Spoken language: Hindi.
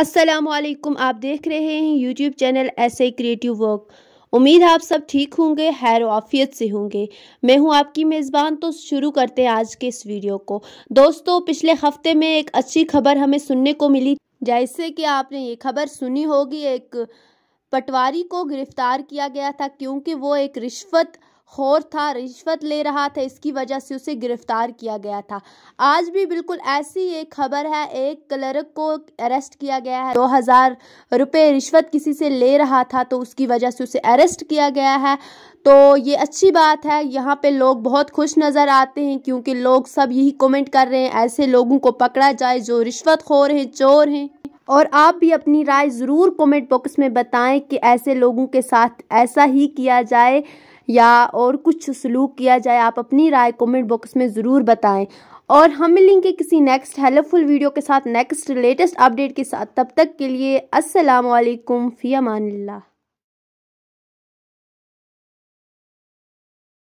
असलकम आप देख रहे हैं यूट्यूब चैनल ऐसे क्रिएटिव वर्क उम्मीद आप सब ठीक होंगे हैर आफियत से होंगे मैं हूं आपकी मेज़बान तो शुरू करते हैं आज के इस वीडियो को दोस्तों पिछले हफ्ते में एक अच्छी खबर हमें सुनने को मिली जैसे कि आपने ये खबर सुनी होगी एक पटवारी को गिरफ्तार किया गया था क्योंकि वो एक रिश्वत खोर था रिश्वत ले रहा था इसकी वजह से उसे गिरफ्तार किया गया था आज भी बिल्कुल ऐसी एक खबर है एक क्लर्क को अरेस्ट किया गया है दो हज़ार रुपये रिश्वत किसी से ले रहा था तो उसकी वजह से उसे अरेस्ट किया गया है तो ये अच्छी बात है यहाँ पे लोग बहुत खुश नज़र आते हैं क्योंकि लोग सब यही कमेंट कर रहे हैं ऐसे लोगों को पकड़ा जाए जो रिश्वत खोर हैं चोर हैं और आप भी अपनी राय ज़रूर कमेंट बॉक्स में बताएं कि ऐसे लोगों के साथ ऐसा ही किया जाए या और कुछ सलूक किया जाए आप अपनी राय कमेंट बॉक्स में ज़रूर बताएं और हम मिलेंगे किसी नेक्स्ट हेल्पफुल वीडियो के साथ नेक्स्ट लेटेस्ट अपडेट के साथ तब तक के लिए असलम फ़ी अमान